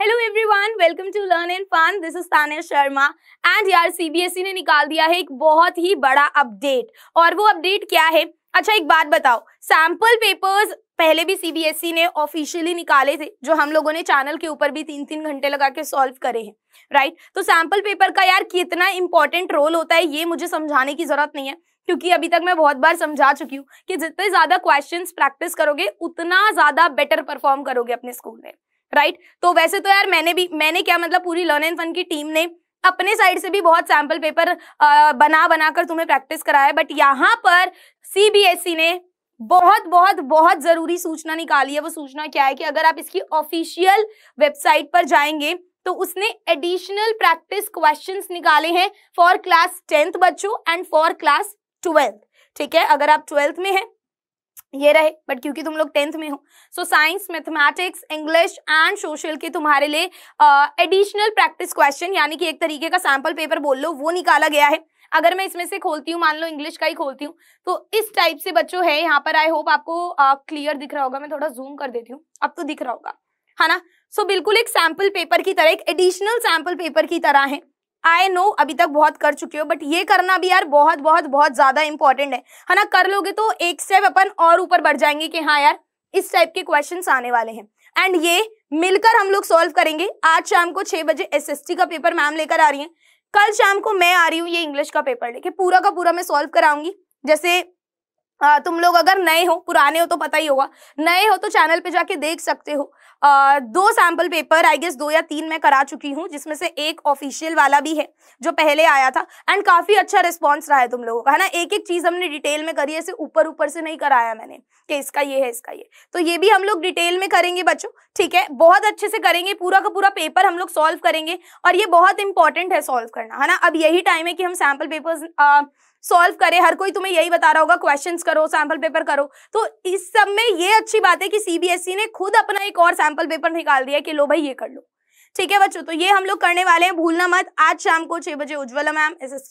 hello everyone welcome to learn and fun this is Tania Sharma and यार CBSE e ने निकाल दिया है एक बहुत ही बड़ा अपडेट और वो अपडेट क्या है अच्छा एक बात बताओ सैम्पल पेपर्स पहले भी सीबीएसई e ने ऑफिशियली निकाले थे जो हम लोगों ने चैनल के ऊपर भी तीन तीन घंटे लगा के सॉल्व करे हैं राइट तो सैम्पल पेपर का यार कितना इंपॉर्टेंट रोल होता है ये मुझे समझाने की जरूरत नहीं है क्योंकि अभी तक मैं बहुत बार समझा चुकी हूँ कि जितने ज्यादा क्वेश्चंस प्रैक्टिस करोगे उतना ज्यादा बेटर परफॉर्म करोगे अपने स्कूल में राइट तो वैसे तो यार मैंने भी मैंने क्या मतलब पूरी लर्न एंड फन की टीम ने अपने साइड से भी बहुत सैम्पल पेपर आ, बना बनाकर तुम्हें प्रैक्टिस कराया बट यहाँ पर सी e ने बहुत बहुत बहुत जरूरी सूचना निकाली है वो सूचना क्या है कि अगर आप इसकी ऑफिशियल वेबसाइट पर जाएंगे तो उसने एडिशनल प्रैक्टिस क्वेश्चंस निकाले हैं फॉर क्लास टेंथ बच्चों एंड फॉर क्लास ट्वेल्थ ठीक है अगर आप ट्वेल्थ में हैं ये रहे बट क्योंकि तुम लोग टेंथ में हो so science mathematics English and social के तुम्हारे लिए एडिशनल प्रैक्टिस क्वेश्चन यानी कि एक तरीके का सैम्पल पेपर बोल लो वो निकाला गया है अगर मैं इसमें से खोलती हूँ मान लो इंग्लिश का ही खोलती हूँ तो इस टाइप से बच्चों है यहाँ पर आई होप आपको क्लियर uh, दिख रहा होगा मैं थोड़ा जूम कर देती हूँ अब तो दिख रहा होगा है ना सो so, बिल्कुल एक सैम्पल पेपर की तरह एक एडिशनल सैम्पल पेपर की तरह है आई नो अभी तक बहुत कर चुके हो बट ये करना भी यार बहुत बहुत बहुत ज्यादा इंपॉर्टेंट है है ना कर लोगे तो एक स्टेप अपन और ऊपर बढ़ जाएंगे कि हाँ यार इस टाइप के क्वेश्चन आने वाले हैं एंड ये मिलकर हम लोग सॉल्व करेंगे आज शाम को छह बजे एस का पेपर मैम लेकर आ रही है कल शाम को मैं आ रही हूँ ये इंग्लिश का पेपर लेके पूरा का पूरा मैं सॉल्व कराऊंगी जैसे आ, हाँ, तुम लोग अगर नए हो पुराने हो तो पता ही होगा नए हो तो चैनल पे जाके देख सकते हो आ, दो सैम्पल पेपर आई गेस दो या तीन मैं करा चुकी हूँ जिसमें से एक ऑफिशियल वाला भी है जो पहले आया था एंड काफी अच्छा रिस्पॉन्स रहा है तुम लोगों का है ना एक एक चीज हमने डिटेल में करी है इसे ऊपर ऊपर से नहीं कराया मैंने कि इसका ये है इसका ये तो ये भी हम लोग डिटेल में करेंगे बच्चों ठीक है बहुत अच्छे से करेंगे पूरा का पूरा पेपर हम लोग सॉल्व करेंगे और ये बहुत इंपॉर्टेंट है सॉल्व करना है ना अब यही टाइम है कि हम सैम्पल पेपर सॉल्व करें हर कोई तुम्हें यही बता रहा होगा क्वेश्चन करो सैंपल पेपर करो तो इस सब में ये अच्छी बात है कि सीबीएसई e ने खुद अपना एक और सैंपल पेपर निकाल दिया कि लो भाई ये कर लो ठीक है बच्चों तो ये हम लोग करने वाले हैं भूलना मत आज शाम को छह बजे उज्ज्वला मैम एस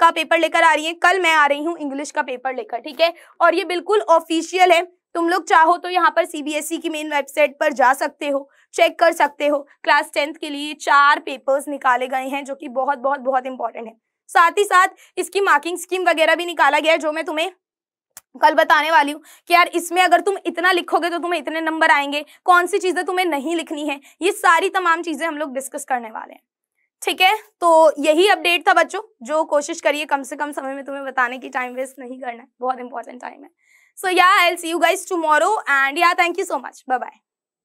का पेपर लेकर आ रही है कल मैं आ रही हूँ इंग्लिश का पेपर लेकर ठीक है और ये बिल्कुल ऑफिशियल है तुम लोग चाहो तो यहाँ पर सीबीएसई e की मेन वेबसाइट पर जा सकते हो चेक कर सकते हो क्लास टेंथ के लिए चार पेपर्स निकाले गए हैं जो कि बहुत बहुत बहुत इंपॉर्टेंट है साथ ही साथ इसकी मार्किंग स्कीम वगैरह भी निकाला गया है जो मैं तुम्हें कल बताने वाली हूँ कि यार इसमें अगर तुम इतना लिखोगे तो तुम्हें इतने नंबर आएंगे कौन सी चीज़ें तुम्हें नहीं लिखनी है ये सारी तमाम चीज़ें हम लोग डिस्कस करने वाले हैं ठीक है तो यही अपडेट था बच्चों जो कोशिश करिए कम से कम समय में तुम्हें बताने की टाइम वेस्ट नहीं करना है बहुत इंपॉर्टेंट टाइम है so yeah I see you guys tomorrow and yeah thank you so much bye bye